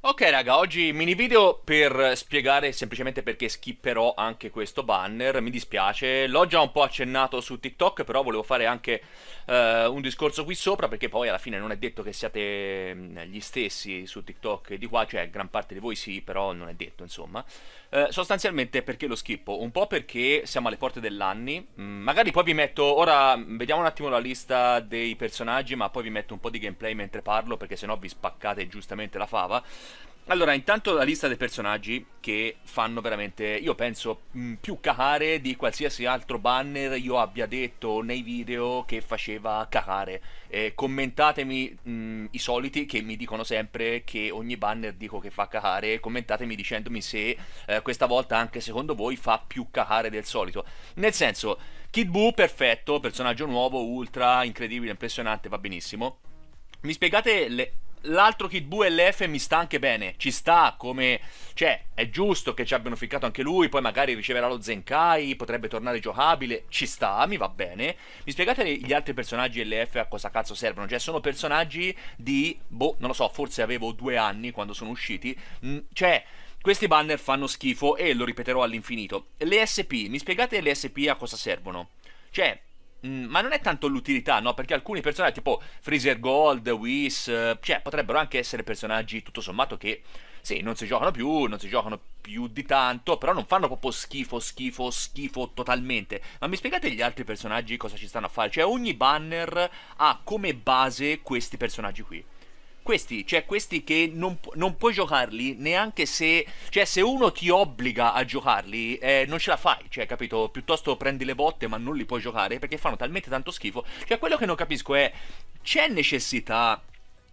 Ok raga, oggi mini video per spiegare semplicemente perché skipperò anche questo banner, mi dispiace, l'ho già un po' accennato su TikTok, però volevo fare anche eh, un discorso qui sopra, perché poi alla fine non è detto che siate mm, gli stessi su TikTok di qua, cioè gran parte di voi sì, però non è detto insomma. Eh, sostanzialmente perché lo skippo? Un po' perché siamo alle porte dell'anni, mm, magari poi vi metto, ora mm, vediamo un attimo la lista dei personaggi, ma poi vi metto un po' di gameplay mentre parlo, perché sennò vi spaccate giustamente la fava. Allora, intanto la lista dei personaggi che fanno veramente, io penso, mh, mm, più cacare di qualsiasi altro banner io abbia detto nei video che faceva cacare. Eh, commentatemi mh, mm, i soliti che mi dicono sempre che ogni banner dico che fa cacare, commentatemi dicendomi se eh, questa volta anche secondo voi fa più cacare del solito. Nel senso, Kid Buu perfetto, personaggio nuovo, ultra, incredibile, impressionante, va benissimo. Mi spiegate le l'altro Kid Buu LF mi sta anche bene, ci sta come... Cioè, è giusto che ci abbiano ficcato anche lui, poi magari riceverà lo Zenkai, potrebbe tornare giocabile, ci sta, mi va bene. Mi spiegate gli altri personaggi LF a cosa cazzo servono? Cioè, sono personaggi di... boh, non lo so, forse avevo due anni quando sono usciti. Mm, cioè... Questi banner fanno schifo e lo ripeterò all'infinito. Le SP, mi spiegate le SP a cosa servono? Cioè, Mm, ma non è tanto l'utilità, no? Perché alcuni personaggi, tipo Freezer Gold, Whis, eh, cioè potrebbero anche essere personaggi tutto sommato che sì, non si giocano più, non si giocano più di tanto, però non fanno proprio schifo, schifo, schifo totalmente. Ma mi spiegate gli altri personaggi cosa ci stanno a fare? Cioè ogni banner ha come base questi personaggi qui questi, cioè questi che non, non, puoi giocarli neanche se, cioè se uno ti obbliga a giocarli eh, non ce la fai, cioè capito, piuttosto prendi le botte ma non li puoi giocare perché fanno talmente tanto schifo, cioè quello che non capisco è c'è necessità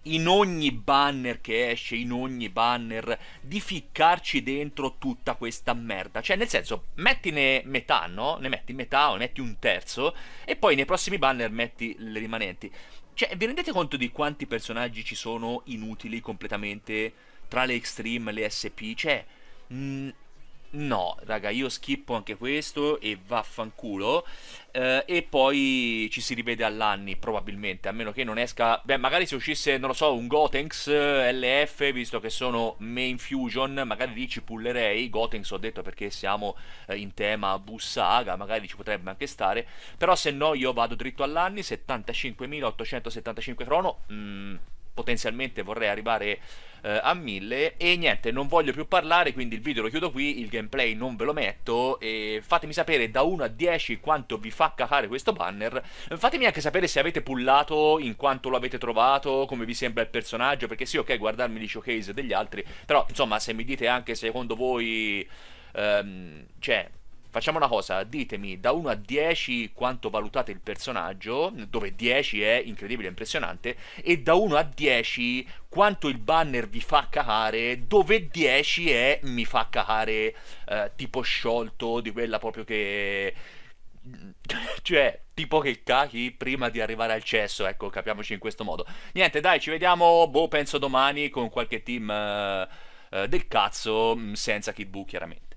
in ogni banner che esce, in ogni banner, di ficcarci dentro tutta questa merda. Cioè, nel senso, mettine metà, no? Ne metti metà o ne metti un terzo e poi nei prossimi banner metti le rimanenti. Cioè, vi rendete conto di quanti personaggi ci sono inutili completamente tra le Extreme, le SP? Cioè, mh, mm, No, raga, io schippo anche questo e vaffanculo. Eh, e poi ci si rivede all'anni, probabilmente. A meno che non esca. Beh, magari se uscisse, non lo so, un Gotenks eh, LF, visto che sono main fusion, magari lì ci pullerei. Gotenks ho detto perché siamo eh, in tema Bussaga, magari ci potrebbe anche stare. Però se no, io vado dritto all'anni, 75.875 crono. Mmm potenzialmente vorrei arrivare eh, a 1000 e niente, non voglio più parlare, quindi il video lo chiudo qui, il gameplay non ve lo metto e fatemi sapere da 1 a 10 quanto vi fa cacare questo banner, fatemi anche sapere se avete pullato, in quanto lo avete trovato, come vi sembra il personaggio, perché sì, ok, guardarmi gli showcase degli altri, però insomma, se mi dite anche secondo voi ehm, cioè Facciamo una cosa, ditemi da 1 a 10 quanto valutate il personaggio, dove 10 è incredibile, impressionante, e da 1 a 10 quanto il banner vi fa cacare, dove 10 è mi fa cacare eh, tipo sciolto, di quella proprio che... cioè, tipo che cachi prima di arrivare al cesso, ecco, capiamoci in questo modo. Niente, dai, ci vediamo, boh, penso domani con qualche team... Eh, eh del cazzo mm, senza Kid Buu chiaramente